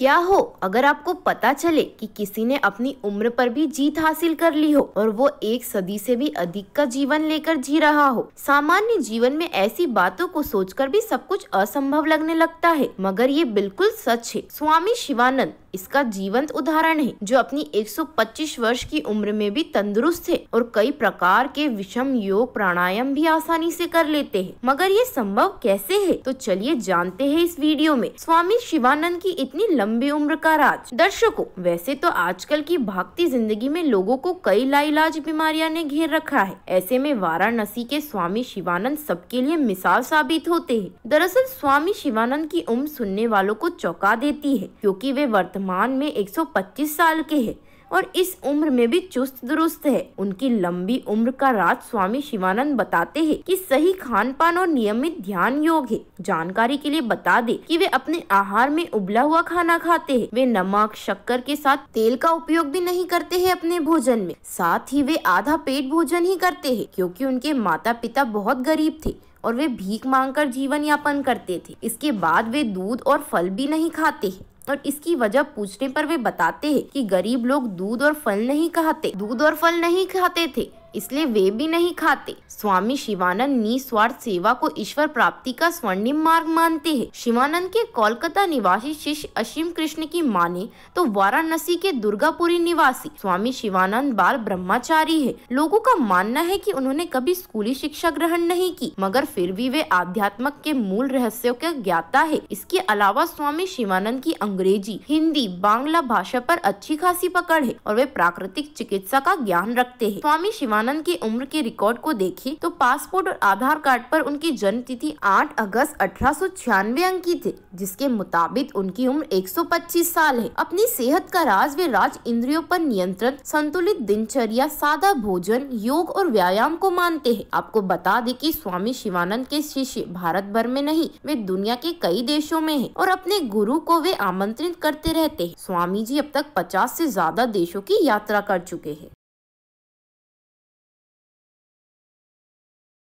क्या हो अगर आपको पता चले कि किसी ने अपनी उम्र पर भी जीत हासिल कर ली हो और वो एक सदी से भी अधिक का जीवन लेकर जी रहा हो सामान्य जीवन में ऐसी बातों को सोचकर भी सब कुछ असंभव लगने लगता है मगर ये बिल्कुल सच है स्वामी शिवानंद इसका जीवंत उदाहरण है जो अपनी 125 वर्ष की उम्र में भी तंदुरुस्त थे और कई प्रकार के विषम योग प्राणायाम भी आसानी से कर लेते हैं मगर ये संभव कैसे है तो चलिए जानते हैं इस वीडियो में स्वामी शिवानंद की इतनी लंबी लंबी उम्र का राज दर्शकों वैसे तो आजकल की भागती जिंदगी में लोगों को कई लाइलाज बीमारियां ने घेर रखा है ऐसे में वाराणसी के स्वामी शिवानंद सबके लिए मिसाल साबित होते हैं दरअसल स्वामी शिवानंद की उम्र सुनने वालों को चौंका देती है क्योंकि वे वर्तमान में 125 साल के हैं और इस उम्र में भी चुस्त दुरुस्त है उनकी लंबी उम्र का राज स्वामी शिवानंद बताते हैं कि सही खान पान और नियमित ध्यान योग है जानकारी के लिए बता दे कि वे अपने आहार में उबला हुआ खाना खाते हैं वे नमक शक्कर के साथ तेल का उपयोग भी नहीं करते हैं अपने भोजन में साथ ही वे आधा पेट भोजन ही करते हैं क्योंकि उनके माता पिता बहुत गरीब थे और वे भीख मांगकर जीवन यापन करते थे इसके बाद वे दूध और फल भी नहीं खाते और इसकी वजह पूछने पर वे बताते हैं कि गरीब लोग दूध और फल नहीं खाते दूध और फल नहीं खाते थे इसलिए वे भी नहीं खाते स्वामी शिवानंद निस्वार्थ सेवा को ईश्वर प्राप्ति का स्वर्णिम मार्ग मानते हैं शिवानंद के कोलकाता निवासी शिष्य असीम कृष्ण की माने तो वाराणसी के दुर्गापुरी निवासी स्वामी शिवानंद बाल ब्रह्मचारी है लोगों का मानना है कि उन्होंने कभी स्कूली शिक्षा ग्रहण नहीं की मगर फिर भी वे आध्यात्म के मूल रहस्यों का ज्ञाता है इसके अलावा स्वामी शिवानंद की अंग्रेजी हिंदी बांग्ला भाषा पर अच्छी खासी पकड़ है और वे प्राकृतिक चिकित्सा का ज्ञान रखते हैं स्वामी शिवानंद आनंद की उम्र के रिकॉर्ड को देखें तो पासपोर्ट और आधार कार्ड पर उनकी जन्म तिथि 8 अगस्त अठारह की थे जिसके मुताबिक उनकी उम्र 125 साल है अपनी सेहत का राज वे राज इंद्रियों पर नियंत्रण संतुलित दिनचर्या सादा भोजन योग और व्यायाम को मानते हैं आपको बता दें कि स्वामी शिवानंद के शिष्य भारत भर में नहीं वे दुनिया के कई देशों में हैं और अपने गुरु को वे आमंत्रित करते रहते हैं स्वामी जी अब तक पचास से ज्यादा देशों की यात्रा कर चुके हैं